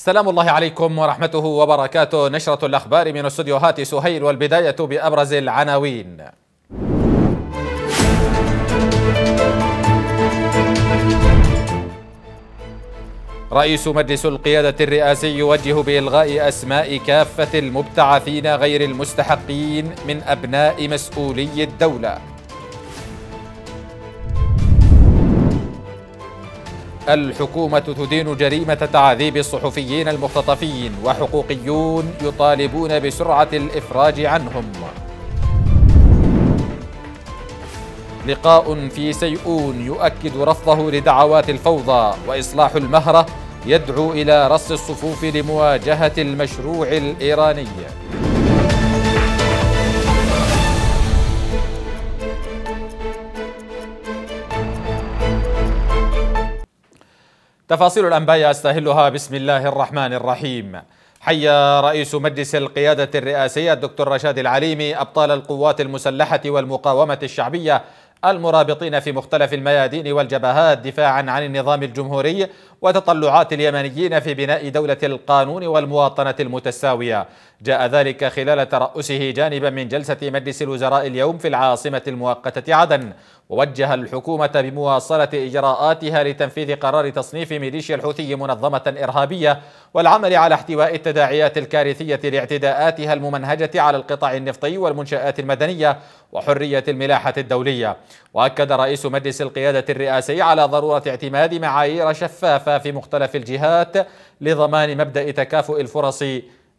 سلام الله عليكم ورحمته وبركاته نشرة الأخبار من استديوهات سهيل والبداية بأبرز العناوين رئيس مجلس القيادة الرئاسي يوجه بإلغاء أسماء كافة المبتعثين غير المستحقين من أبناء مسؤولي الدولة الحكومة تدين جريمة تعذيب الصحفيين المختطفين وحقوقيون يطالبون بسرعة الإفراج عنهم لقاء في سيئون يؤكد رفضه لدعوات الفوضى وإصلاح المهرة يدعو إلى رص الصفوف لمواجهة المشروع الإيراني تفاصيل الأنباء أستهلها بسم الله الرحمن الرحيم حيا رئيس مجلس القيادة الرئاسية الدكتور رشاد العليمي أبطال القوات المسلحة والمقاومة الشعبية المرابطين في مختلف الميادين والجبهات دفاعا عن النظام الجمهوري وتطلعات اليمنيين في بناء دولة القانون والمواطنة المتساوية جاء ذلك خلال ترأسه جانبا من جلسة مجلس الوزراء اليوم في العاصمة المؤقتة عدن ووجه الحكومة بمواصلة إجراءاتها لتنفيذ قرار تصنيف ميليشيا الحوثي منظمة إرهابية والعمل على احتواء التداعيات الكارثية لاعتداءاتها الممنهجة على القطاع النفطي والمنشآت المدنية وحرية الملاحة الدولية وأكد رئيس مجلس القيادة الرئاسي على ضرورة اعتماد معايير شفافة في مختلف الجهات لضمان مبدأ تكافؤ الفرص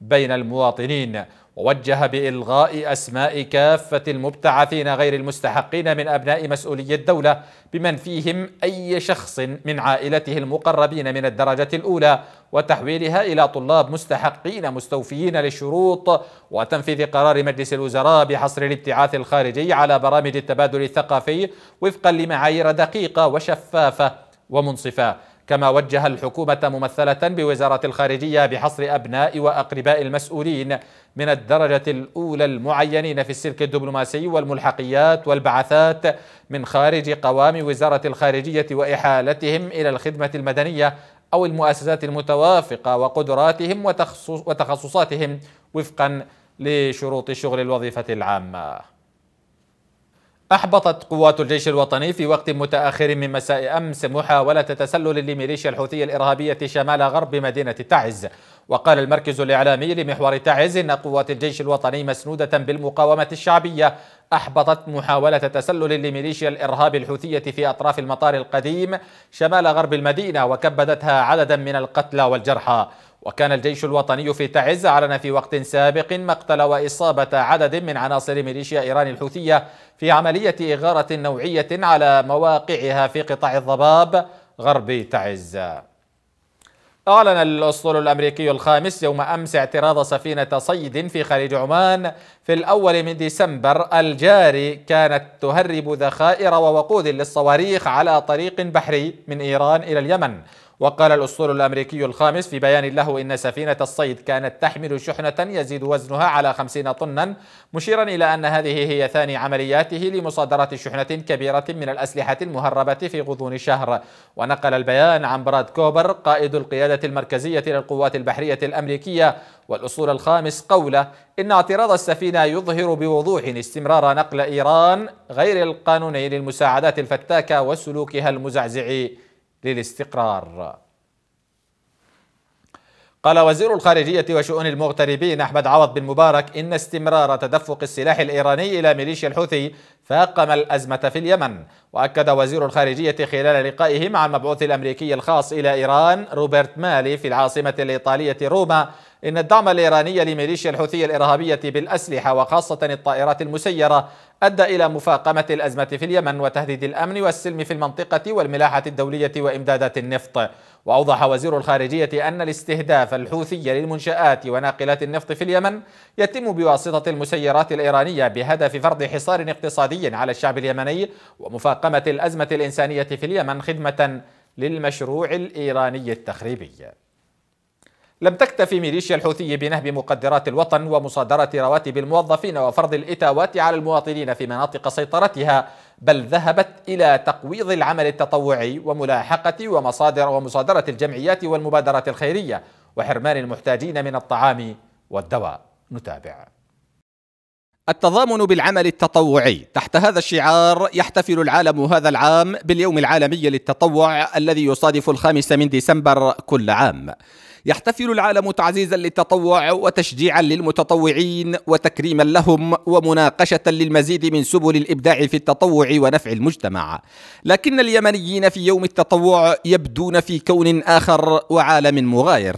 بين المواطنين ووجه بإلغاء أسماء كافة المبتعثين غير المستحقين من أبناء مسؤولي الدولة بمن فيهم أي شخص من عائلته المقربين من الدرجة الأولى وتحويلها إلى طلاب مستحقين مستوفيين للشروط وتنفيذ قرار مجلس الوزراء بحصر الابتعاث الخارجي على برامج التبادل الثقافي وفقا لمعايير دقيقة وشفافة ومنصفة كما وجه الحكومة ممثلة بوزارة الخارجية بحصر أبناء وأقرباء المسؤولين من الدرجة الأولى المعينين في السلك الدبلوماسي والملحقيات والبعثات من خارج قوام وزارة الخارجية وإحالتهم إلى الخدمة المدنية أو المؤسسات المتوافقة وقدراتهم وتخصصاتهم وفقا لشروط شغل الوظيفة العامة أحبطت قوات الجيش الوطني في وقت متأخر من مساء أمس محاولة تسلل لميليشيا الحوثية الإرهابية شمال غرب مدينة تعز وقال المركز الإعلامي لمحور تعز إن قوات الجيش الوطني مسنودة بالمقاومة الشعبية أحبطت محاولة تسلل لميليشيا الإرهاب الحوثية في أطراف المطار القديم شمال غرب المدينة وكبدتها عددا من القتلى والجرحى وكان الجيش الوطني في تعز أعلن في وقت سابق مقتل وإصابة عدد من عناصر ميليشيا إيران الحوثية في عملية إغارة نوعية على مواقعها في قطاع الضباب غرب تعز أعلن الأسطول الأمريكي الخامس يوم أمس اعتراض سفينة صيد في خليج عمان في الأول من ديسمبر الجاري كانت تهرب ذخائر ووقود للصواريخ على طريق بحري من إيران إلى اليمن وقال الأسطول الأمريكي الخامس في بيان له إن سفينة الصيد كانت تحمل شحنة يزيد وزنها على 50 طنا مشيرا إلى أن هذه هي ثاني عملياته لمصادرة شحنة كبيرة من الأسلحة المهربة في غضون شهر ونقل البيان عن براد كوبر قائد القيادة المركزية للقوات البحرية الأمريكية والأسطول الخامس قوله إن اعتراض السفينة يظهر بوضوح استمرار نقل إيران غير القانوني للمساعدات الفتاكة وسلوكها المزعزع للاستقرار قال وزير الخارجية وشؤون المغتربين أحمد عوض بن مبارك إن استمرار تدفق السلاح الإيراني إلى ميليشيا الحوثي فاقم الأزمة في اليمن وأكد وزير الخارجية خلال لقائه مع المبعوث الأمريكي الخاص إلى إيران روبرت مالي في العاصمة الإيطالية روما إن الدعم الإيراني لميليشيا الحوثية الإرهابية بالأسلحة وخاصة الطائرات المسيرة أدى إلى مفاقمة الأزمة في اليمن وتهديد الأمن والسلم في المنطقة والملاحة الدولية وإمدادات النفط وأوضح وزير الخارجية أن الاستهداف الحوثي للمنشآت وناقلات النفط في اليمن يتم بواسطة المسيرات الإيرانية بهدف فرض حصار اقتصادي قوي على الشعب اليمني ومفاقمة الأزمة الإنسانية في اليمن خدمة للمشروع الإيراني التخريبي لم تكتفي ميليشيا الحوثي بنهب مقدرات الوطن ومصادرة رواتب الموظفين وفرض الإتاوات على المواطنين في مناطق سيطرتها بل ذهبت إلى تقويض العمل التطوعي وملاحقة ومصادر ومصادرة الجمعيات والمبادرات الخيرية وحرمان المحتاجين من الطعام والدواء نتابع التضامن بالعمل التطوعي تحت هذا الشعار يحتفل العالم هذا العام باليوم العالمي للتطوع الذي يصادف الخامس من ديسمبر كل عام يحتفل العالم تعزيزا للتطوع وتشجيعا للمتطوعين وتكريما لهم ومناقشة للمزيد من سبل الإبداع في التطوع ونفع المجتمع لكن اليمنيين في يوم التطوع يبدون في كون آخر وعالم مغاير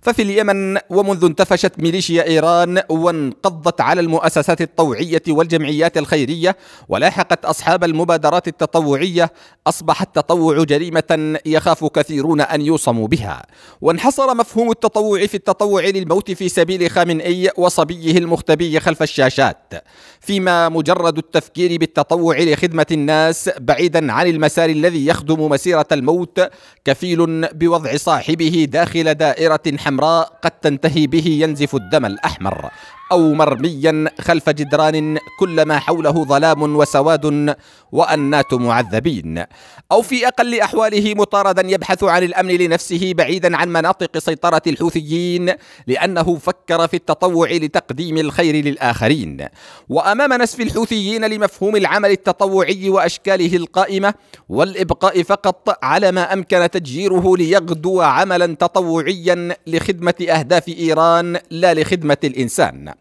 ففي اليمن ومنذ انتفشت ميليشيا إيران وانقضت على المؤسسات الطوعية والجمعيات الخيرية ولاحقت أصحاب المبادرات التطوعية أصبح التطوع جريمة يخاف كثيرون أن يوصموا بها وانحصر المفهوم التطوعي في التطوع للموت في سبيل خامنئي وصبيه المختبي خلف الشاشات فيما مجرد التفكير بالتطوع لخدمة الناس بعيدا عن المسار الذي يخدم مسيرة الموت كفيل بوضع صاحبه داخل دائرة حمراء قد تنتهي به ينزف الدم الأحمر أو مرميا خلف جدران كل ما حوله ظلام وسواد وأنات معذبين أو في أقل أحواله مطاردا يبحث عن الأمن لنفسه بعيدا عن مناطق سيطرة الحوثيين لأنه فكر في التطوع لتقديم الخير للآخرين وأمام نسف الحوثيين لمفهوم العمل التطوعي وأشكاله القائمة والإبقاء فقط على ما أمكن تجيره ليغدو عملا تطوعيا لخدمة أهداف إيران لا لخدمة الإنسان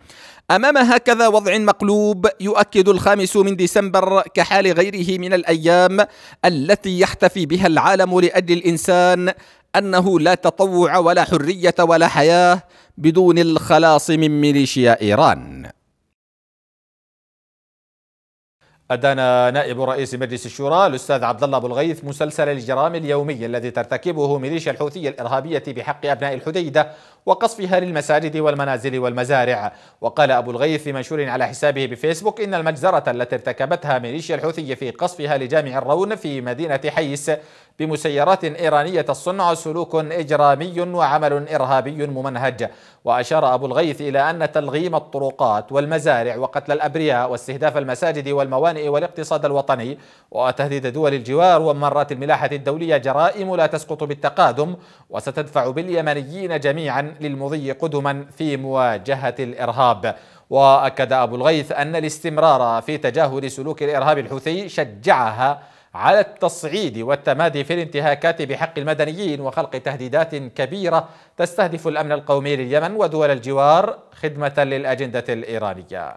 أمام هكذا وضع مقلوب يؤكد الخامس من ديسمبر كحال غيره من الأيام التي يحتفي بها العالم لأجل الإنسان أنه لا تطوع ولا حرية ولا حياة بدون الخلاص من ميليشيا إيران أدان نائب رئيس مجلس الشورى الأستاذ عبد الله أبو الغيث مسلسل الجرائم اليومي الذي ترتكبه ميليشيا الحوثية الإرهابية بحق أبناء الحديدة وقصفها للمساجد والمنازل والمزارع وقال أبو الغيث في منشور على حسابه بفيسبوك إن المجزرة التي ارتكبتها ميليشيا الحوثية في قصفها لجامع الرون في مدينة حيس بمسيرات إيرانية الصنع سلوك إجرامي وعمل إرهابي ممنهج وأشار أبو الغيث إلى أن تلغيم الطرقات والمزارع وقتل الأبرياء واستهداف المساجد والموانئ والاقتصاد الوطني وتهديد دول الجوار وممرات الملاحة الدولية جرائم لا تسقط بالتقادم وستدفع باليمنيين جميعا للمضي قدما في مواجهة الإرهاب وأكد أبو الغيث أن الاستمرار في تجاهل سلوك الإرهاب الحوثي شجعها على التصعيد والتمادي في الانتهاكات بحق المدنيين وخلق تهديدات كبيرة تستهدف الأمن القومي لليمن ودول الجوار خدمة للأجندة الإيرانية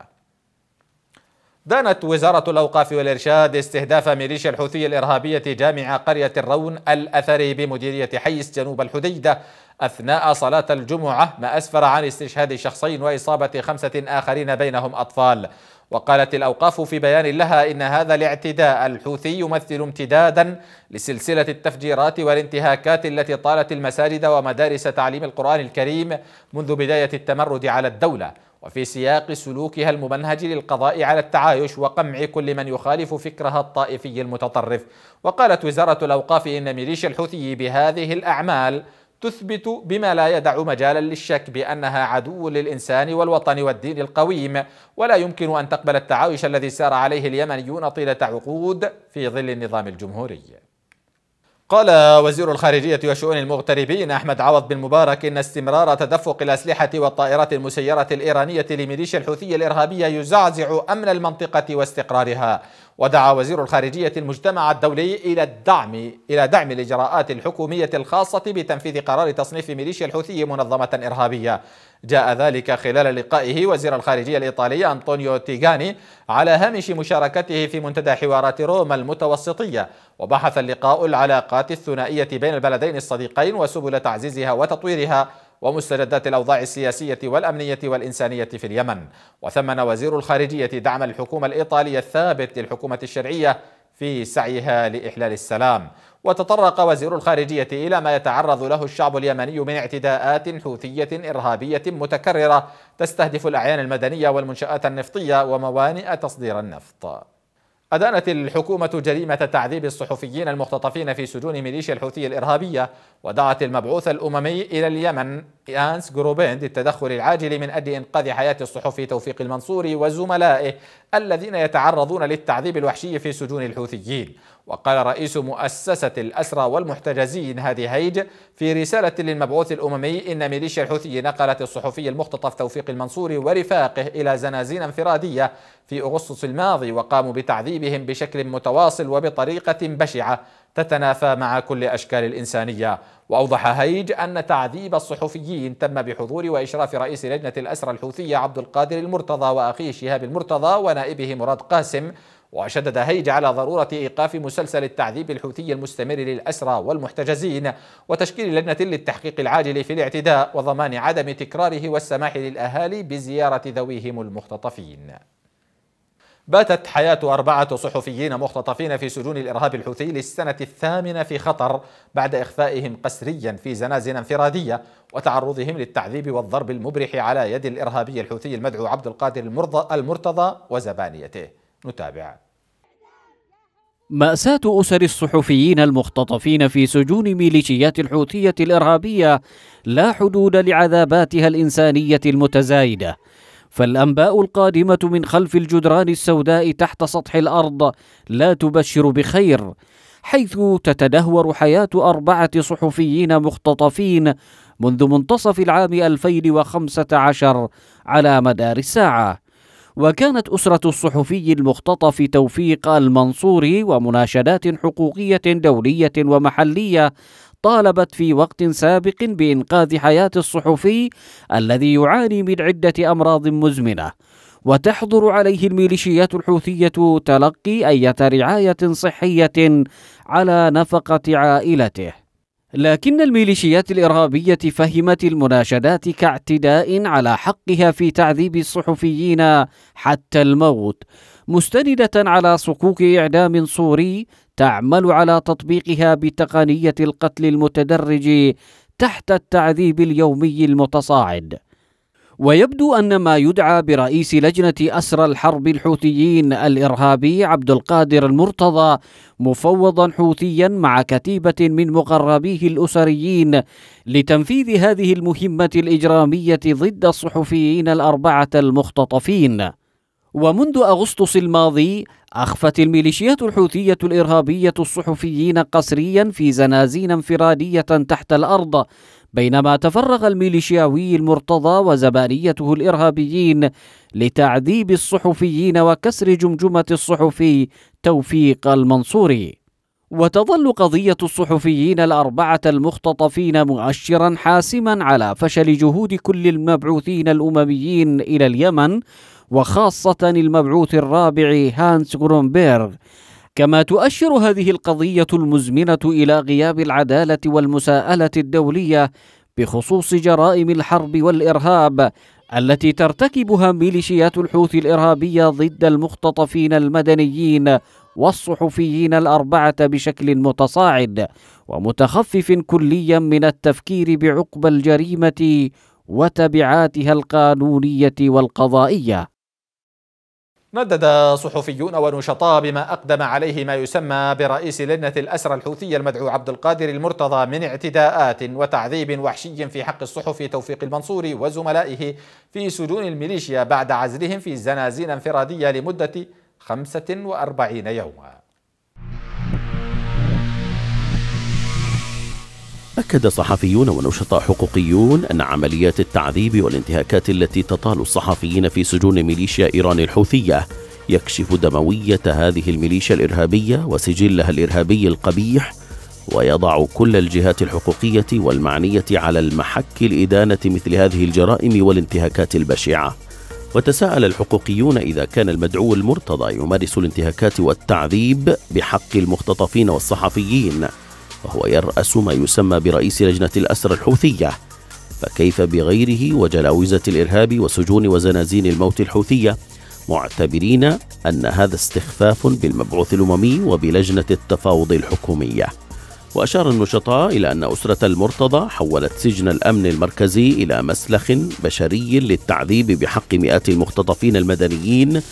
دانت وزارة الأوقاف والإرشاد استهداف ميليشيا الحوثية الإرهابية جامع قرية الرون الأثري بمديرية حيس جنوب الحديدة أثناء صلاة الجمعة ما أسفر عن استشهاد شخصين وإصابة خمسة آخرين بينهم أطفال وقالت الأوقاف في بيان لها إن هذا الاعتداء الحوثي يمثل امتدادا لسلسلة التفجيرات والانتهاكات التي طالت المساجد ومدارس تعليم القرآن الكريم منذ بداية التمرد على الدولة وفي سياق سلوكها الممنهج للقضاء على التعايش وقمع كل من يخالف فكرها الطائفي المتطرف وقالت وزارة الأوقاف إن ميليشيا الحوثي بهذه الأعمال تثبت بما لا يدع مجالا للشك بأنها عدو للإنسان والوطن والدين القويم ولا يمكن أن تقبل التعايش الذي سار عليه اليمنيون طيلة عقود في ظل النظام الجمهوري قال وزير الخارجية وشؤون المغتربين أحمد عوض بن مبارك إن استمرار تدفق الأسلحة والطائرات المسيرة الإيرانية لميليشيا الحوثية الإرهابية يزعزع أمن المنطقة واستقرارها ودعا وزير الخارجية المجتمع الدولي إلى الدعم إلى دعم الإجراءات الحكومية الخاصة بتنفيذ قرار تصنيف ميليشيا الحوثي منظمة إرهابية جاء ذلك خلال لقائه وزير الخارجية الإيطالي أنطونيو تيغاني على هامش مشاركته في منتدى حوارات روما المتوسطية وبحث اللقاء العلاقات الثنائية بين البلدين الصديقين وسبل تعزيزها وتطويرها ومستجدات الأوضاع السياسية والأمنية والإنسانية في اليمن وثمن وزير الخارجية دعم الحكومة الإيطالية الثابت للحكومة الشرعية في سعيها لإحلال السلام وتطرق وزير الخارجية إلى ما يتعرض له الشعب اليمني من اعتداءات حوثية إرهابية متكررة تستهدف الأعيان المدنية والمنشآت النفطية وموانئ تصدير النفط أدانت الحكومة جريمة تعذيب الصحفيين المختطفين في سجون ميليشيا الحوثية الإرهابية ودعت المبعوث الأممي إلى اليمن أنس جروبين للتدخل العاجل من أجل إنقاذ حياة الصحفي توفيق المنصوري وزملائه الذين يتعرضون للتعذيب الوحشي في سجون الحوثيين وقال رئيس مؤسسة الأسرى والمحتجزين هادي هيج في رسالة للمبعوث الأممي إن ميليشيا الحوثي نقلت الصحفي المختطف توفيق المنصوري ورفاقه إلى زنازين انفرادية في أغسطس الماضي وقاموا بتعذيبهم بشكل متواصل وبطريقة بشعة تتنافى مع كل أشكال الإنسانية وأوضح هيج أن تعذيب الصحفيين تم بحضور وإشراف رئيس لجنة الأسرى الحوثية عبد القادر المرتضى وأخيه شهاب المرتضى ونائبه مراد قاسم وشدد هيج على ضرورة إيقاف مسلسل التعذيب الحوثي المستمر للأسرى والمحتجزين وتشكيل لجنة للتحقيق العاجل في الاعتداء وضمان عدم تكراره والسماح للأهالي بزيارة ذويهم المختطفين باتت حياة أربعة صحفيين مختطفين في سجون الإرهاب الحوثي للسنة الثامنة في خطر بعد إخفائهم قسريا في زنازن انفرادية وتعرضهم للتعذيب والضرب المبرح على يد الإرهابي الحوثي المدعو عبد القادر المرتضى وزبانيته نتابع مأساة أسر الصحفيين المختطفين في سجون ميليشيات الحوثية الإرهابية لا حدود لعذاباتها الإنسانية المتزايدة فالأنباء القادمة من خلف الجدران السوداء تحت سطح الأرض لا تبشر بخير حيث تتدهور حياة أربعة صحفيين مختطفين منذ منتصف العام 2015 على مدار الساعة وكانت أسرة الصحفي المختطف توفيق المنصوري ومناشدات حقوقية دولية ومحلية طالبت في وقت سابق بإنقاذ حياة الصحفي الذي يعاني من عدة أمراض مزمنة وتحظر عليه الميليشيات الحوثية تلقي أية رعاية صحية على نفقة عائلته لكن الميليشيات الإرهابية فهمت المناشدات كاعتداء على حقها في تعذيب الصحفيين حتى الموت مستندة على صكوك إعدام صوري تعمل على تطبيقها بتقنية القتل المتدرج تحت التعذيب اليومي المتصاعد ويبدو أن ما يدعى برئيس لجنة أسرى الحرب الحوثيين الإرهابي عبد القادر المرتضى مفوضا حوثيا مع كتيبة من مقربيه الأسريين لتنفيذ هذه المهمة الإجرامية ضد الصحفيين الأربعة المختطفين ومنذ أغسطس الماضي أخفت الميليشيات الحوثية الإرهابية الصحفيين قسريا في زنازين انفرادية تحت الأرض بينما تفرغ الميليشياوي المرتضى وزبانيته الارهابيين لتعذيب الصحفيين وكسر جمجمه الصحفي توفيق المنصوري وتظل قضية الصحفيين الأربعة المختطفين مؤشرا حاسما على فشل جهود كل المبعوثين الأمميين إلى اليمن وخاصة المبعوث الرابع هانس غرومبيرغ كما تؤشر هذه القضية المزمنة إلى غياب العدالة والمساءلة الدولية بخصوص جرائم الحرب والإرهاب التي ترتكبها ميليشيات الحوثي الإرهابية ضد المختطفين المدنيين والصحفيين الأربعة بشكل متصاعد ومتخفف كليا من التفكير بعقب الجريمة وتبعاتها القانونية والقضائية ندد صحفيون ونشطاء بما أقدم عليه ما يسمى برئيس لجنة الأسرى الحوثية المدعو عبد القادر المرتضى من اعتداءات وتعذيب وحشي في حق الصحفي توفيق المنصوري وزملائه في سجون الميليشيا بعد عزلهم في زنازين انفرادية لمدة 45 يوماً أكد صحفيون ونشطاء حقوقيون أن عمليات التعذيب والانتهاكات التي تطال الصحفيين في سجون ميليشيا إيران الحوثية يكشف دموية هذه الميليشيا الإرهابية وسجلها الإرهابي القبيح ويضع كل الجهات الحقوقية والمعنية على المحك لإدانة مثل هذه الجرائم والانتهاكات البشعة وتساءل الحقوقيون إذا كان المدعو المرتضى يمارس الانتهاكات والتعذيب بحق المختطفين والصحفيين وهو يرأس ما يسمى برئيس لجنة الأسرى الحوثية فكيف بغيره وجلاوزة الإرهاب وسجون وزنازين الموت الحوثية معتبرين أن هذا استخفاف بالمبعوث الأممي وبلجنة التفاوض الحكومية وأشار النشطاء إلى أن أسرة المرتضى حولت سجن الأمن المركزي إلى مسلخ بشري للتعذيب بحق مئات المختطفين المدنيين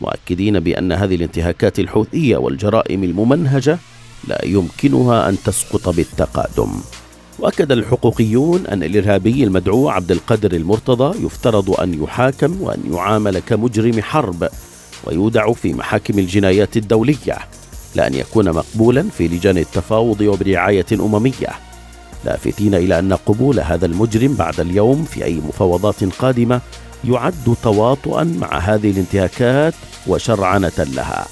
مؤكدين بأن هذه الانتهاكات الحوثية والجرائم الممنهجة لا يمكنها أن تسقط بالتقادم وأكد الحقوقيون أن الإرهابي المدعو عبد القادر المرتضى يفترض أن يحاكم وأن يعامل كمجرم حرب ويودع في محاكم الجنايات الدولية لأن يكون مقبولا في لجان التفاوض وبرعاية أممية لافتين إلى أن قبول هذا المجرم بعد اليوم في أي مفاوضات قادمة يعد تواطؤا مع هذه الانتهاكات وشرعنة لها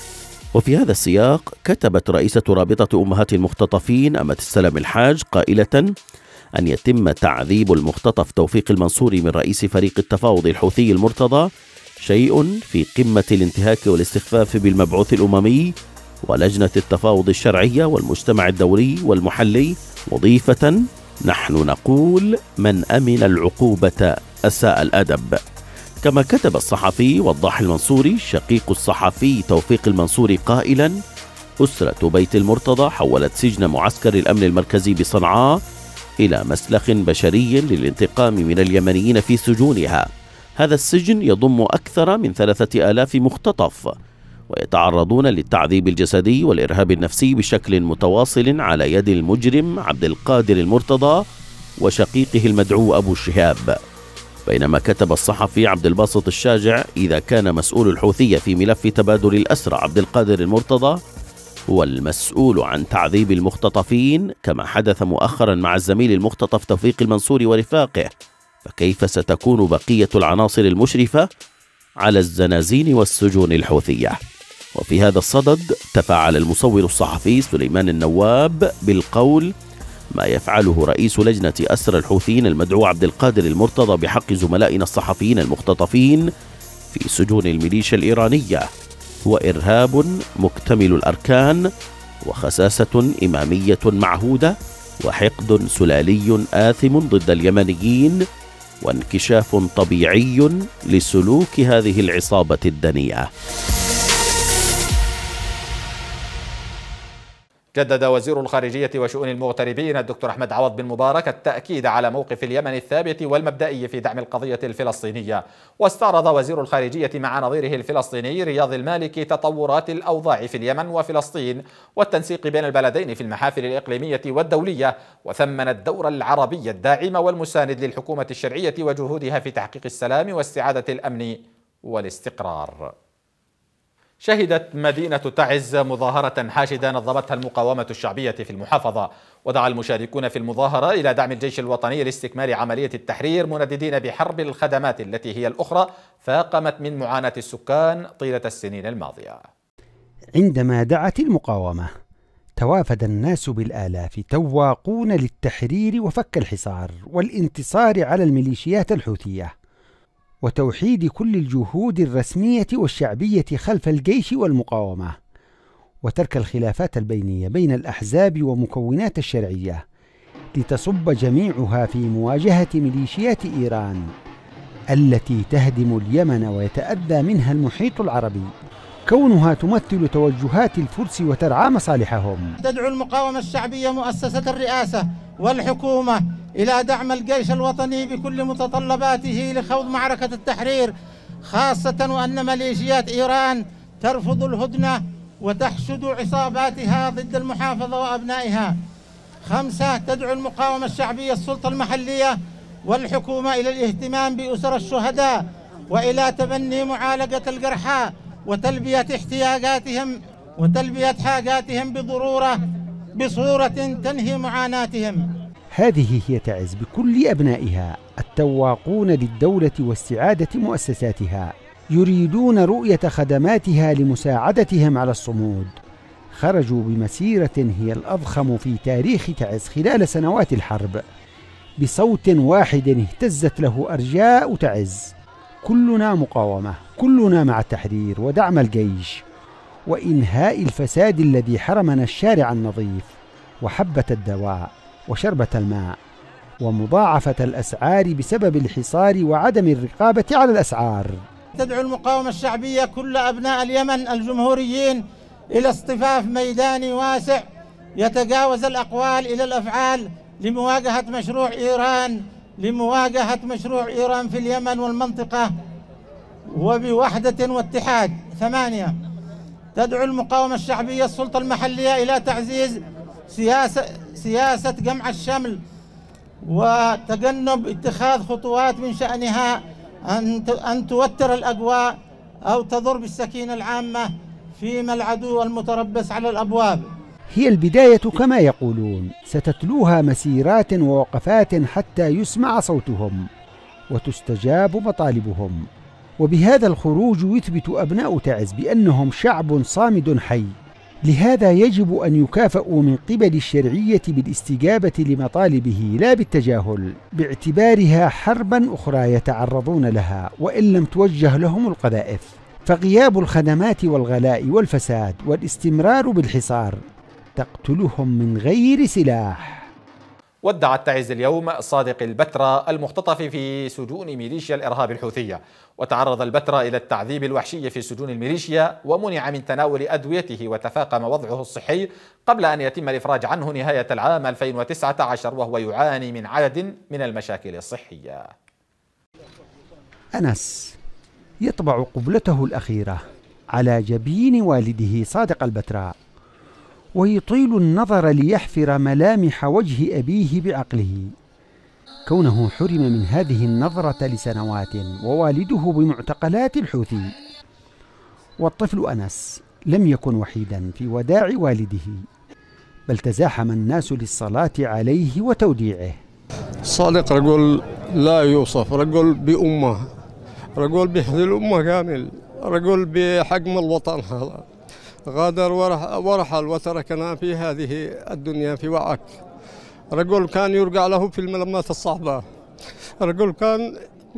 وفي هذا السياق كتبت رئيسة رابطة أمهات المختطفين أمة السلام الحاج قائلة أن يتم تعذيب المختطف توفيق المنصوري من رئيس فريق التفاوض الحوثي المرتضى شيء في قمة الانتهاك والاستخفاف بالمبعوث الأممي ولجنة التفاوض الشرعية والمجتمع الدولي والمحلي مضيفة نحن نقول من أمن العقوبة أساء الأدب كما كتب الصحفي وضاح المنصوري شقيق الصحفي توفيق المنصوري قائلا أسرة بيت المرتضى حولت سجن معسكر الأمن المركزي بصنعاء إلى مسلخ بشري للانتقام من اليمنيين في سجونها هذا السجن يضم أكثر من ثلاثة آلاف مختطف ويتعرضون للتعذيب الجسدي والإرهاب النفسي بشكل متواصل على يد المجرم عبد القادر المرتضى وشقيقه المدعو أبو شهاب بينما كتب الصحفي عبد الباسط الشاجع إذا كان مسؤول الحوثية في ملف تبادل الأسرى عبد القادر المرتضى هو المسؤول عن تعذيب المختطفين كما حدث مؤخرا مع الزميل المختطف توفيق المنصور ورفاقه فكيف ستكون بقية العناصر المشرفة على الزنازين والسجون الحوثية وفي هذا الصدد تفاعل المصور الصحفي سليمان النواب بالقول ما يفعله رئيس لجنة أسر الحوثيين المدعو عبد القادر المرتضى بحق زملائنا الصحفيين المختطفين في سجون الميليشيا الإيرانية هو إرهاب مكتمل الأركان وخساسة إمامية معهودة وحقد سلالي آثم ضد اليمنيين وانكشاف طبيعي لسلوك هذه العصابة الدنيئة جدد وزير الخارجية وشؤون المغتربين الدكتور أحمد عوض بن مبارك التأكيد على موقف اليمن الثابت والمبدئي في دعم القضية الفلسطينية واستعرض وزير الخارجية مع نظيره الفلسطيني رياض المالكي تطورات الأوضاع في اليمن وفلسطين والتنسيق بين البلدين في المحافل الإقليمية والدولية وثمن الدور العربي الداعم والمساند للحكومة الشرعية وجهودها في تحقيق السلام واستعادة الأمن والاستقرار شهدت مدينة تعز مظاهرة حاشدة نظمتها المقاومة الشعبية في المحافظة ودعا المشاركون في المظاهرة إلى دعم الجيش الوطني لاستكمال عملية التحرير منددين بحرب الخدمات التي هي الأخرى فاقمت من معاناة السكان طيلة السنين الماضية عندما دعت المقاومة توافد الناس بالآلاف تواقون للتحرير وفك الحصار والانتصار على الميليشيات الحوثية وتوحيد كل الجهود الرسمية والشعبية خلف الجيش والمقاومة وترك الخلافات البينية بين الأحزاب ومكونات الشرعية لتصب جميعها في مواجهة ميليشيات إيران التي تهدم اليمن ويتأذى منها المحيط العربي كونها تمثل توجهات الفرس وترعى مصالحهم تدعو المقاومة الشعبية مؤسسة الرئاسة والحكومة إلى دعم الجيش الوطني بكل متطلباته لخوض معركة التحرير خاصة وأن ميليشيات إيران ترفض الهدنة وتحشد عصاباتها ضد المحافظة وأبنائها خمسة تدعو المقاومة الشعبية السلطة المحلية والحكومة إلى الاهتمام بأسر الشهداء وإلى تبني معالجة الجرحى وتلبية احتياجاتهم وتلبية حاجاتهم بضرورة بصورة تنهي معاناتهم هذه هي تعز بكل أبنائها التواقون للدولة واستعادة مؤسساتها يريدون رؤية خدماتها لمساعدتهم على الصمود خرجوا بمسيرة هي الأضخم في تاريخ تعز خلال سنوات الحرب بصوت واحد اهتزت له أرجاء تعز كلنا مقاومة كلنا مع التحرير ودعم الجيش وإنهاء الفساد الذي حرمنا الشارع النظيف وحبة الدواء وشربة الماء ومضاعفة الأسعار بسبب الحصار وعدم الرقابة على الأسعار تدعو المقاومة الشعبية كل أبناء اليمن الجمهوريين إلى اصطفاف ميداني واسع يتجاوز الأقوال إلى الأفعال لمواجهة مشروع إيران لمواجهة مشروع إيران في اليمن والمنطقة وبوحدة واتحاد ثمانية تدعو المقاومة الشعبية السلطة المحلية إلى تعزيز سياسة سياسة جمع الشمل وتجنب اتخاذ خطوات من شأنها أن توتر الأجواء أو تضر بالسكينة العامة فيما العدو المتربص على الأبواب هي البداية كما يقولون ستتلوها مسيرات ووقفات حتى يسمع صوتهم وتستجاب مطالبهم وبهذا الخروج يثبت أبناء تعز بأنهم شعب صامد حي لهذا يجب أن يكافأوا من قبل الشرعية بالاستجابة لمطالبه لا بالتجاهل باعتبارها حربا أخرى يتعرضون لها وإن لم توجه لهم القذائف فغياب الخدمات والغلاء والفساد والاستمرار بالحصار تقتلهم من غير سلاح ودع التعز اليوم صادق البتراء المختطف في سجون ميليشيا الإرهاب الحوثية وتعرض البتراء إلى التعذيب الوحشي في سجون الميليشيا ومنع من تناول أدويته وتفاقم وضعه الصحي قبل أن يتم الإفراج عنه نهاية العام 2019 وهو يعاني من عدد من المشاكل الصحية أنس يطبع قبلته الأخيرة على جبين والده صادق البتراء ويطيل النظر ليحفر ملامح وجه أبيه بعقله كونه حرم من هذه النظرة لسنوات ووالده بمعتقلات الحوثي والطفل أنس لم يكن وحيدا في وداع والده بل تزاحم الناس للصلاة عليه وتوديعه صادق رجل لا يوصف رجل بأمه رجل بحذل أمه كامل رجل بحجم الوطن هذا غادر ورحل وتركنا في هذه الدنيا في وعك رجل كان يرجع له في الملمات الصعبة رجل كان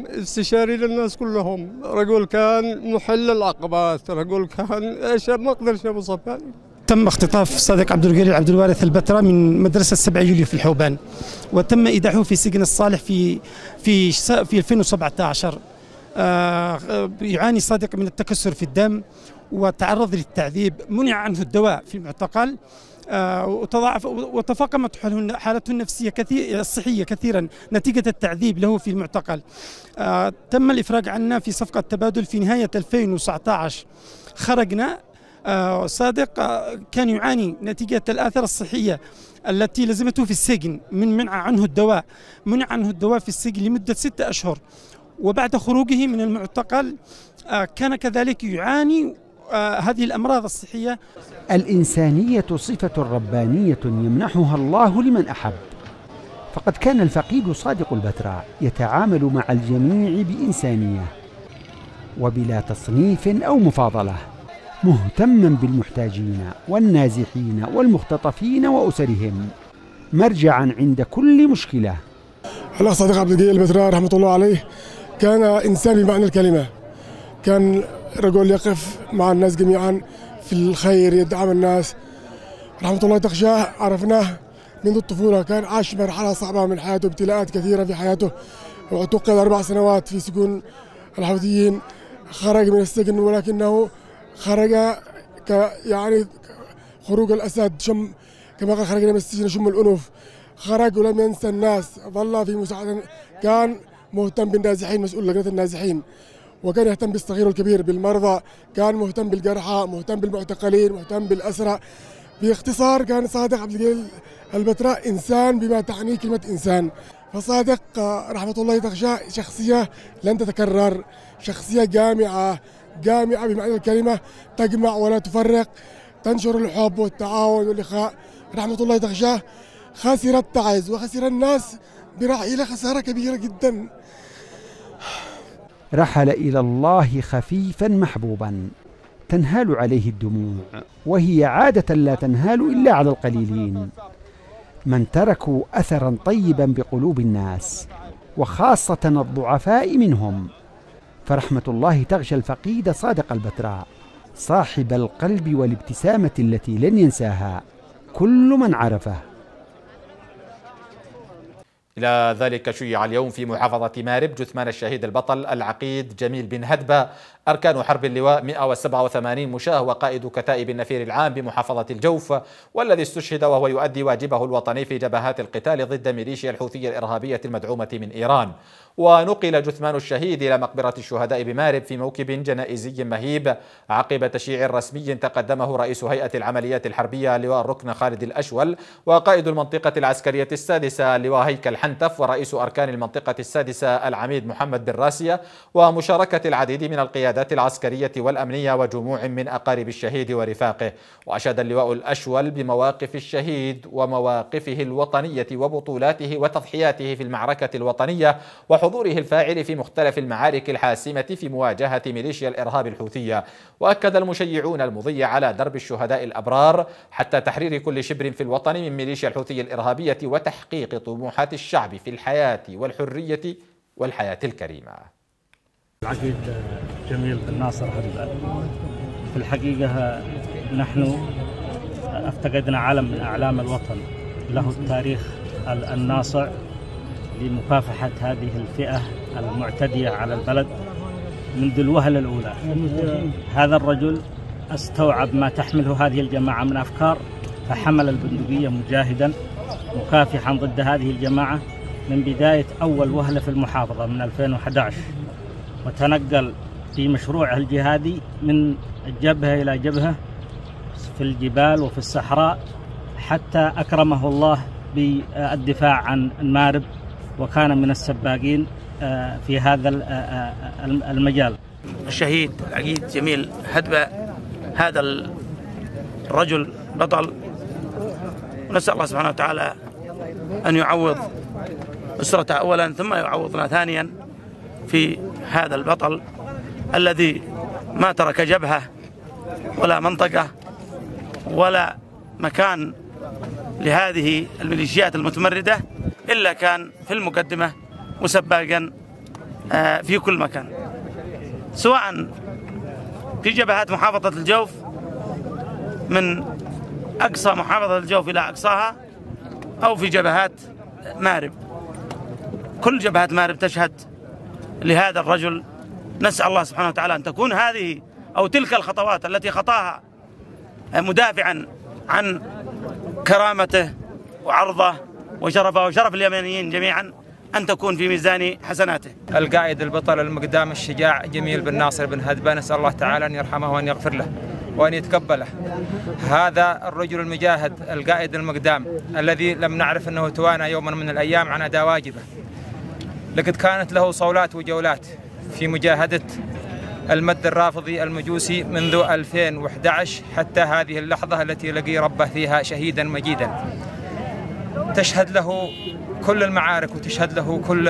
استشاري للناس كلهم رجل كان محل العقبات رجل كان ايش ما اقدرش ابو صفاني تم اختطاف صادق عبد القرير عبد الوارث البتراء من مدرسة 7 يوليو في الحوبان وتم إيداعه في سجن الصالح في في في 2017 آه، يعاني صادق من التكسر في الدم وتعرض للتعذيب منع عنه الدواء في المعتقل آه، وتضاعف وتفاقمت حالته النفسيه كثير الصحيه كثيرا نتيجه التعذيب له في المعتقل. آه، تم الافراج عنا في صفقه تبادل في نهايه 2019 خرجنا آه، صادق كان يعاني نتيجه الاثار الصحيه التي لزمته في السجن من منع عنه الدواء، منع عنه الدواء في السجن لمده ستة اشهر وبعد خروجه من المعتقل كان كذلك يعاني هذه الأمراض الصحية الإنسانية صفة ربانية يمنحها الله لمن أحب فقد كان الفقيد صادق البتراء يتعامل مع الجميع بإنسانية وبلا تصنيف أو مفاضلة مهتما بالمحتاجين والنازحين والمختطفين وأسرهم مرجعا عند كل مشكلة الأخ صادق عبد الجليل البتراء رحمة الله عليه كان إنسان بمعنى الكلمة كان رجل يقف مع الناس جميعا في الخير يدعم الناس رحمة الله تخشاه عرفناه منذ الطفولة كان عاش مرحلة صعبة من حياته ابتلاءات كثيرة في حياته واعتقل أربع سنوات في سجون الحوثيين خرج من السجن ولكنه خرج ك يعني خروج الأسد شم كما قال خرجنا من السجن شم الأنوف خرج ولم ينسى الناس ظل في مساعدة كان مهتم بالنازحين مسؤول لجنة النازحين وكان يهتم بالصغير والكبير بالمرضى كان مهتم بالجرحى مهتم بالمعتقلين مهتم بالأسرى باختصار كان صادق عبد الجليل البتراء إنسان بما تعنيه كلمة إنسان فصادق آه، رحمة الله تخشى شخصية لن تتكرر شخصية جامعة جامعة بمعنى الكلمة تجمع ولا تفرق تنشر الحب والتعاون والإخاء رحمة الله تخشى خسر التعز وخسر الناس برحيلة خسارة كبيرة جدا رحل إلى الله خفيفا محبوبا تنهال عليه الدموع وهي عادة لا تنهال إلا على القليلين من تركوا أثرا طيبا بقلوب الناس وخاصة الضعفاء منهم فرحمة الله تغشى الفقيد صادق البتراء صاحب القلب والابتسامة التي لن ينساها كل من عرفه إلى ذلك شيع اليوم في محافظة مارب جثمان الشهيد البطل العقيد جميل بن هدبة أركان حرب اللواء 187 مشاة وقائد كتائب النفير العام بمحافظة الجوف والذي استشهد وهو يؤدي واجبه الوطني في جبهات القتال ضد ميليشيا الحوثية الإرهابية المدعومة من إيران ونقل جثمان الشهيد إلى مقبرة الشهداء بمارب في موكب جنائزي مهيب عقب تشييع رسمي تقدمه رئيس هيئة العمليات الحربية لواء الركن خالد الأشول وقائد المنطقة العسكرية السادسة لواء هيكل حنتف ورئيس أركان المنطقة السادسة العميد محمد بن راسية ومشاركة العديد من القيادات العسكرية والأمنية وجموع من أقارب الشهيد ورفاقه وأشاد اللواء الأشول بمواقف الشهيد ومواقفه الوطنية وبطولاته وتضحياته في المعركة الوطنية وحضوره الفاعل في مختلف المعارك الحاسمة في مواجهة ميليشيا الإرهاب الحوثية وأكد المشيعون المضي على درب الشهداء الأبرار حتى تحرير كل شبر في الوطن من ميليشيا الحوثية الإرهابية وتحقيق طموحات الشعب الشعب في الحياة والحرية والحياة الكريمة العقيد جميل بن ناصر في الحقيقة نحن افتقدنا عالم من أعلام الوطن له التاريخ الناصع لمكافحة هذه الفئة المعتدية على البلد منذ الوهلة الأولى هذا الرجل استوعب ما تحمله هذه الجماعة من أفكار فحمل البندقية مجاهدا مكافحا ضد هذه الجماعة من بداية أول وهلة في المحافظة من 2011 وتنقل في مشروعه الجهادي من جبهة إلى جبهة في الجبال وفي الصحراء حتى أكرمه الله بالدفاع عن المارب وكان من السباقين آه، في هذا آه، آه، المجال الشهيد العقيد جميل هدبة هذا الرجل بطل ونسأل الله سبحانه وتعالى أن يعوض أسرته أولا ثم يعوضنا ثانيا في هذا البطل الذي ما ترك جبهة ولا منطقة ولا مكان لهذه الميليشيات المتمردة إلا كان في المقدمة مسباقا آه، في كل مكان سواء في جبهات محافظة الجوف من أقصى محافظة الجوف إلى أقصاها أو في جبهات مارب كل جبهات مارب تشهد لهذا الرجل نسأل الله سبحانه وتعالى أن تكون هذه أو تلك الخطوات التي خطاها مدافعا عن كرامته وعرضه وشرفه وشرف اليمنيين جميعا أن تكون في ميزان حسناته القائد البطل المقدام الشجاع جميل بن ناصر بن هدبة نسأل الله تعالى أن يرحمه وأن يغفر له وأن يتقبله هذا الرجل المجاهد القائد المقدام الذي لم نعرف أنه توانى يوما من الأيام عن أداء واجبه لقد كانت له صولات وجولات في مجاهدة المد الرافضي المجوسي منذ 2011 حتى هذه اللحظة التي لقي ربه فيها شهيدا مجيدا تشهد له كل المعارك وتشهد له كل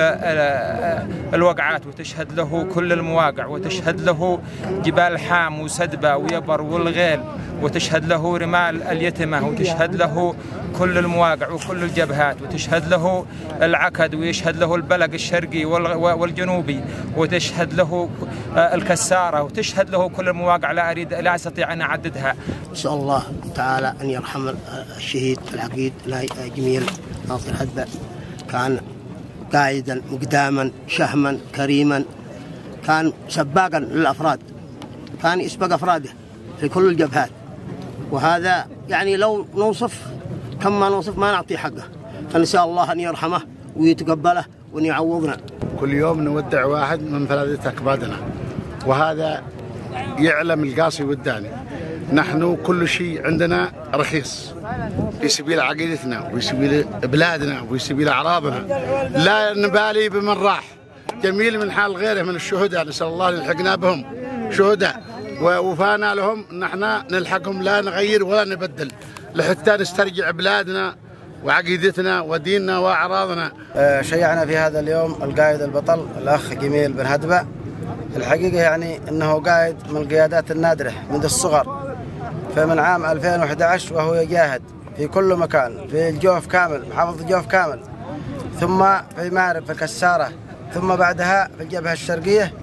الوقعات وتشهد له كل المواقع وتشهد له جبال حام وسدبة ويبر والغيل وتشهد له رمال اليتمة وتشهد له كل المواقع وكل الجبهات وتشهد له العكد ويشهد له البلق الشرقي والجنوبي وتشهد له الكسارة وتشهد له كل المواقع لا أريد لا أستطيع أن أعددها نسأل الله تعالى أن يرحم الشهيد العقيد لا جميل ناصر حدبة كان قائدا مقداما شهما كريما كان سباقا للأفراد كان يسبق أفراده في كل الجبهات وهذا يعني لو نوصف كم ما نوصف ما نعطي حقه فنسأل الله أن يرحمه ويتقبله وأن يعوضنا كل يوم نودع واحد من ثلاثة أكبادنا وهذا يعلم القاصي والداني نحن كل شيء عندنا رخيص في سبيل عقيدتنا وفي سبيل بلادنا وفي سبيل اعرابنا لا نبالي بمن راح جميل من حال غيره من الشهداء نسال الله يلحقنا بهم شهداء ووفانا لهم نحن نلحقهم لا نغير ولا نبدل لحتى نسترجع بلادنا وعقيدتنا وديننا واعراضنا آه، شيعنا في هذا اليوم القائد البطل الاخ جميل بن هدبه الحقيقه يعني انه قائد من القيادات النادره منذ الصغر فمن عام 2011 وهو يجاهد في كل مكان في الجوف كامل محافظة الجوف كامل ثم في مارب في الكسارة ثم بعدها في الجبهة الشرقية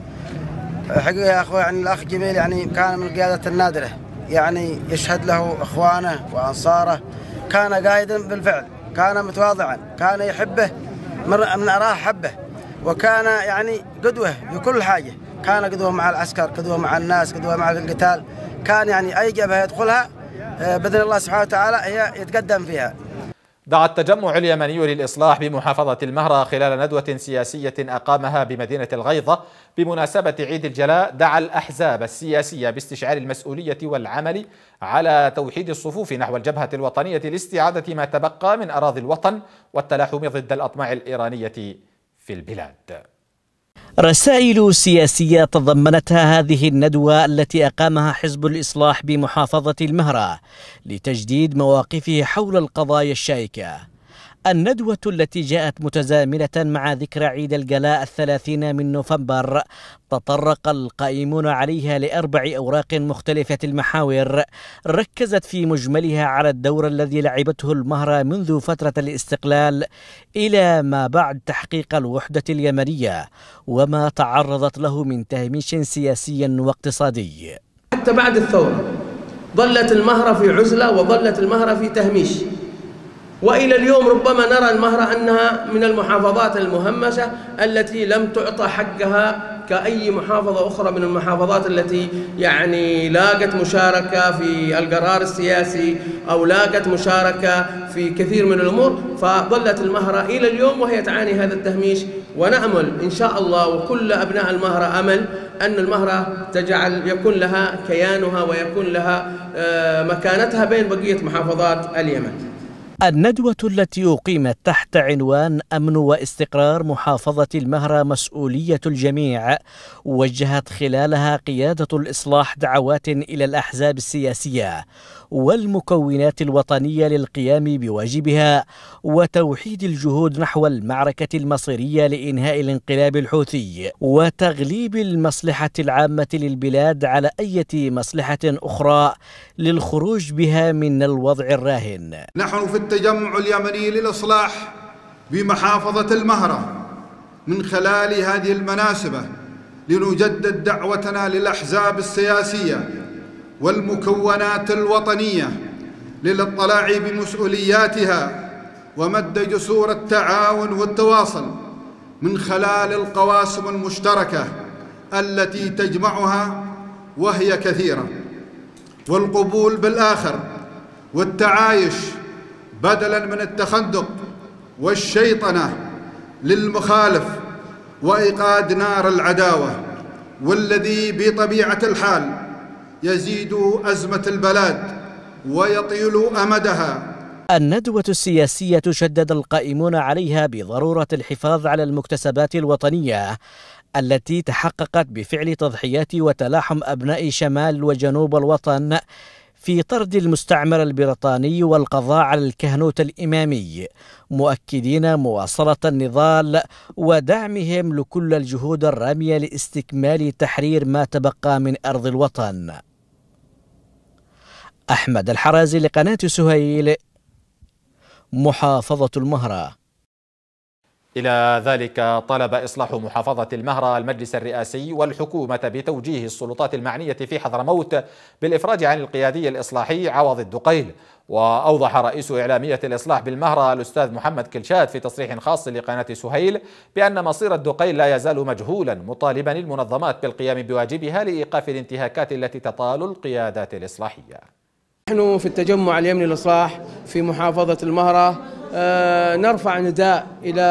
حقيقة يا أخوي يعني الأخ جميل يعني كان من القيادة النادرة يعني يشهد له إخوانه وأنصاره كان قائدا بالفعل كان متواضعا كان يحبه من أراه حبه وكان يعني قدوة بكل حاجة كان قدوة مع العسكر قدوة مع الناس قدوة مع القتال كان يعني أي جبهة يدخلها آه، بإذن الله سبحانه وتعالى هي يتقدم فيها دعا التجمع اليمني للإصلاح بمحافظة المهرة خلال ندوة سياسية أقامها بمدينة الغيضة بمناسبة عيد الجلاء دعا الأحزاب السياسية باستشعار المسؤولية والعمل على توحيد الصفوف نحو الجبهة الوطنية لاستعادة ما تبقى من أراضي الوطن والتلاحم ضد الأطماع الإيرانية في البلاد رسائل سياسية تضمنتها هذه الندوة التي أقامها حزب الإصلاح بمحافظة المهرة لتجديد مواقفه حول القضايا الشائكة الندوة التي جاءت متزامنة مع ذكرى عيد الجلاء الثلاثين من نوفمبر تطرق القائمون عليها لأربع أوراق مختلفة المحاور ركزت في مجملها على الدور الذي لعبته المهرة منذ فترة الاستقلال إلى ما بعد تحقيق الوحدة اليمنية وما تعرضت له من تهميش سياسي واقتصادي حتى بعد الثورة ظلت المهرة في عزلة وظلت المهرة في تهميش والى اليوم ربما نرى المهره انها من المحافظات المهمشه التي لم تعطى حقها كاي محافظه اخرى من المحافظات التي يعني لاقت مشاركه في القرار السياسي او لاقت مشاركه في كثير من الامور فظلت المهره الى اليوم وهي تعاني هذا التهميش ونامل ان شاء الله وكل ابناء المهره امل ان المهره تجعل يكون لها كيانها ويكون لها آه، مكانتها بين بقيه محافظات اليمن. الندوة التي أقيمت تحت عنوان أمن واستقرار محافظة المهرة مسؤولية الجميع وجهت خلالها قيادة الإصلاح دعوات إلى الأحزاب السياسية والمكونات الوطنية للقيام بواجبها وتوحيد الجهود نحو المعركة المصيرية لإنهاء الانقلاب الحوثي وتغليب المصلحة العامة للبلاد على أي مصلحة أخرى للخروج بها من الوضع الراهن نحن في التجمع اليمني للإصلاح بمحافظة المهرة من خلال هذه المناسبة لنجدد دعوتنا للأحزاب السياسية والمكونات الوطنيه للاطلاع بمسؤولياتها ومد جسور التعاون والتواصل من خلال القواسم المشتركه التي تجمعها وهي كثيره والقبول بالاخر والتعايش بدلا من التخندق والشيطنه للمخالف وايقاد نار العداوه والذي بطبيعه الحال يزيد أزمة البلاد ويطيل أمدها الندوة السياسية شدد القائمون عليها بضرورة الحفاظ على المكتسبات الوطنية التي تحققت بفعل تضحيات وتلاحم أبناء شمال وجنوب الوطن في طرد المستعمر البريطاني والقضاء على الكهنوت الإمامي مؤكدين مواصلة النضال ودعمهم لكل الجهود الرامية لاستكمال تحرير ما تبقى من أرض الوطن أحمد الحرازي لقناة سهيل محافظة المهرة إلى ذلك طلب إصلاح محافظة المهرة المجلس الرئاسي والحكومة بتوجيه السلطات المعنية في حضرموت بالإفراج عن القيادي الإصلاحي عوض الدقيل وأوضح رئيس إعلامية الإصلاح بالمهرة الأستاذ محمد كلشاد في تصريح خاص لقناة سهيل بأن مصير الدقيل لا يزال مجهولا مطالبا المنظمات بالقيام بواجبها لإيقاف الانتهاكات التي تطال القيادات الإصلاحية نحن في التجمع اليمني الإصلاح في محافظة المهرة آه، نرفع نداء إلى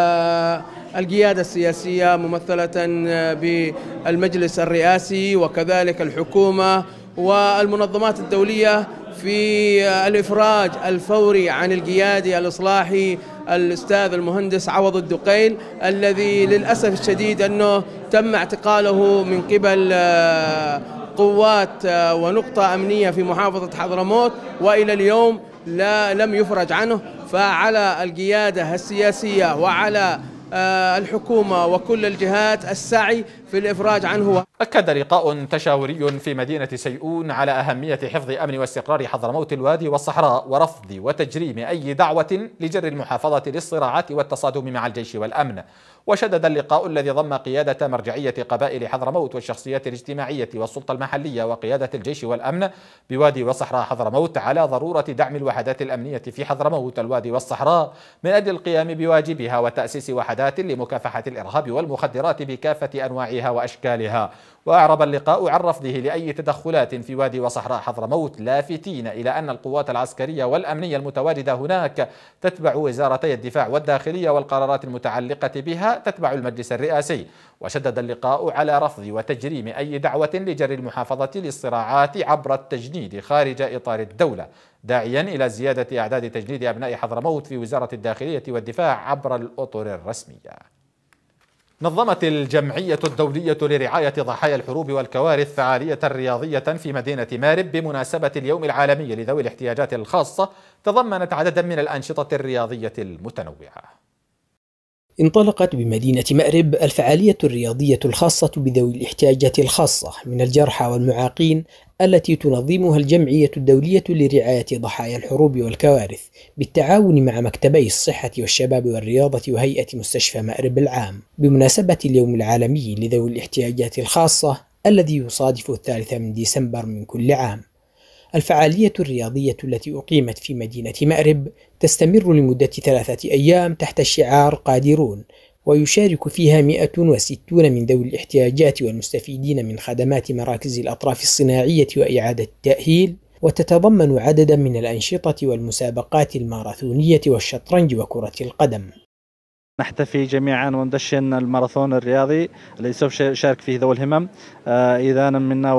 القيادة السياسية ممثلة آه، بالمجلس الرئاسي وكذلك الحكومة والمنظمات الدولية في الإفراج الفوري عن القيادي الإصلاحي الأستاذ المهندس عوض الدقيل الذي للأسف الشديد أنه تم اعتقاله من قبل آه، قوات آه، ونقطة أمنية في محافظة حضرموت وإلى اليوم لا لم يفرج عنه فعلى القيادة السياسية وعلى آه، الحكومة وكل الجهات السعي في الإفراج عنه أكد لقاء تشاوري في مدينة سيئون على أهمية حفظ أمن واستقرار حضرموت الوادي والصحراء ورفض وتجريم أي دعوة لجر المحافظة للصراعات والتصادم مع الجيش والأمن وشدد اللقاء الذي ضم قيادة مرجعية قبائل حضرموت والشخصيات الاجتماعية والسلطة المحلية وقيادة الجيش والأمن بوادي وصحراء حضرموت على ضرورة دعم الوحدات الأمنية في حضرموت الوادي والصحراء من أجل القيام بواجبها وتأسيس وحدات لمكافحة الإرهاب والمخدرات بكافة أنواعها أنواعها وأشكالها وأعرب اللقاء عن رفضه لأي تدخلات في وادي وصحراء حضرموت لافتين إلى أن القوات العسكرية والأمنية المتواجدة هناك تتبع وزارتي الدفاع والداخلية والقرارات المتعلقة بها تتبع المجلس الرئاسي وشدد اللقاء على رفض وتجريم أي دعوة لجري المحافظة للصراعات عبر التجنيد خارج إطار الدولة داعيا إلى زيادة أعداد تجنيد أبناء حضرموت في وزارة الداخلية والدفاع عبر الأطر الرسمية نظمت الجمعية الدولية لرعاية ضحايا الحروب والكوارث فعالية رياضية في مدينة مارب بمناسبة اليوم العالمي لذوي الاحتياجات الخاصة تضمنت عددا من الأنشطة الرياضية المتنوعة انطلقت بمدينة مأرب الفعالية الرياضية الخاصة بذوي الاحتياجات الخاصة من الجرحى والمعاقين التي تنظمها الجمعية الدولية لرعاية ضحايا الحروب والكوارث بالتعاون مع مكتبي الصحة والشباب والرياضة وهيئة مستشفى مأرب العام بمناسبة اليوم العالمي لذوي الاحتياجات الخاصة الذي يصادف الثالث من ديسمبر من كل عام الفعالية الرياضية التي أقيمت في مدينة مأرب تستمر لمدة ثلاثة أيام تحت شعار قادرون ويشارك فيها 160 من ذوي الاحتياجات والمستفيدين من خدمات مراكز الأطراف الصناعية وإعادة التأهيل وتتضمن عددا من الأنشطة والمسابقات الماراثونية والشطرنج وكرة القدم نحتفي جميعا وندشن الماراثون الرياضي الذي سوف يشارك فيه ذوي الهمم آه، إذانا منا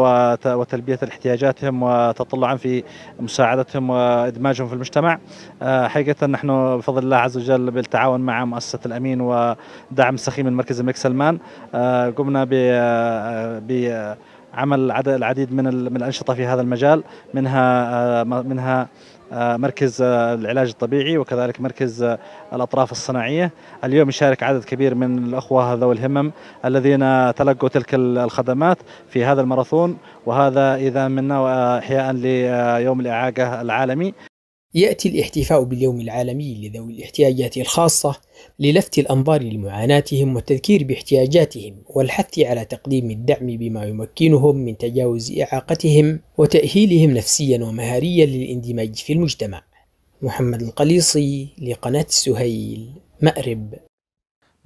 وتلبية احتياجاتهم وتطلعا في مساعدتهم وإدماجهم في المجتمع آه، حقيقة نحن بفضل الله عز وجل بالتعاون مع مؤسسة الأمين ودعم سخي من مركز الملك سلمان آه، قمنا ب عمل العديد من الانشطه في هذا المجال منها منها آه، مركز آه، العلاج الطبيعي وكذلك مركز آه، الأطراف الصناعية اليوم يشارك عدد كبير من الأخوة ذوي الهمم الذين تلقوا تلك الخدمات في هذا الماراثون وهذا إذا منا وإحياء ليوم الإعاقة العالمي يأتي الاحتفاء باليوم العالمي لذوي الاحتياجات الخاصة للفت الأنظار لمعاناتهم والتذكير باحتياجاتهم والحث على تقديم الدعم بما يمكنهم من تجاوز إعاقتهم وتأهيلهم نفسيا ومهاريا للاندماج في المجتمع محمد القليصي لقناة سهيل مأرب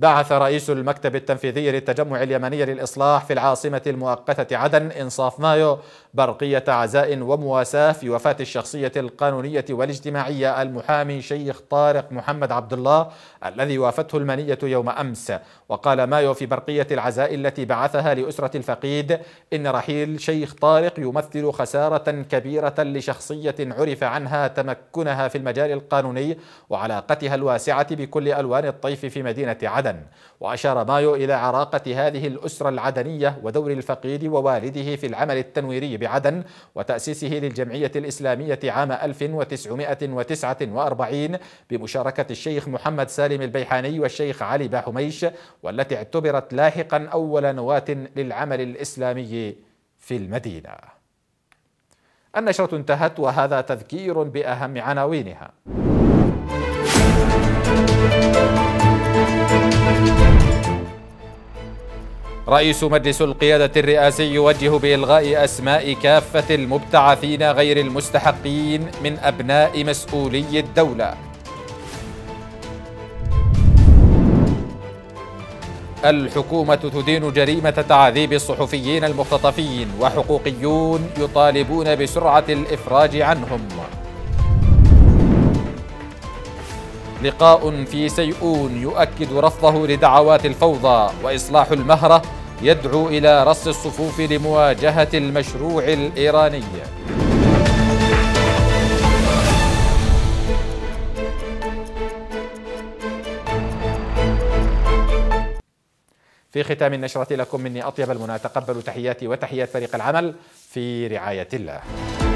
بعث رئيس المكتب التنفيذي للتجمع اليمني للإصلاح في العاصمة المؤقتة عدن إنصاف مايو برقية عزاء ومواساة في وفاة الشخصية القانونية والاجتماعية المحامي شيخ طارق محمد عبد الله الذي وافته المنية يوم أمس وقال مايو في برقية العزاء التي بعثها لأسرة الفقيد إن رحيل شيخ طارق يمثل خسارة كبيرة لشخصية عرف عنها تمكنها في المجال القانوني وعلاقتها الواسعة بكل ألوان الطيف في مدينة عدن عدن وأشار مايو إلى عراقة هذه الأسرة العدنية ودور الفقيد ووالده في العمل التنويري بعدن وتأسيسه للجمعية الإسلامية عام 1949 بمشاركة الشيخ محمد سالم البيحاني والشيخ علي باحميش والتي اعتبرت لاحقا أول نواة للعمل الإسلامي في المدينة النشرة انتهت وهذا تذكير بأهم عناوينها رئيس مجلس القيادة الرئاسي يوجه بإلغاء أسماء كافة المبتعثين غير المستحقين من أبناء مسؤولي الدولة الحكومة تدين جريمة تعذيب الصحفيين المختطفين وحقوقيون يطالبون بسرعة الإفراج عنهم لقاء في سيئون يؤكد رفضه لدعوات الفوضى وإصلاح المهرة يدعو إلى رص الصفوف لمواجهة المشروع الإيراني في ختام النشرة لكم مني أطيب المنى تقبلوا تحياتي وتحيات فريق العمل في رعاية الله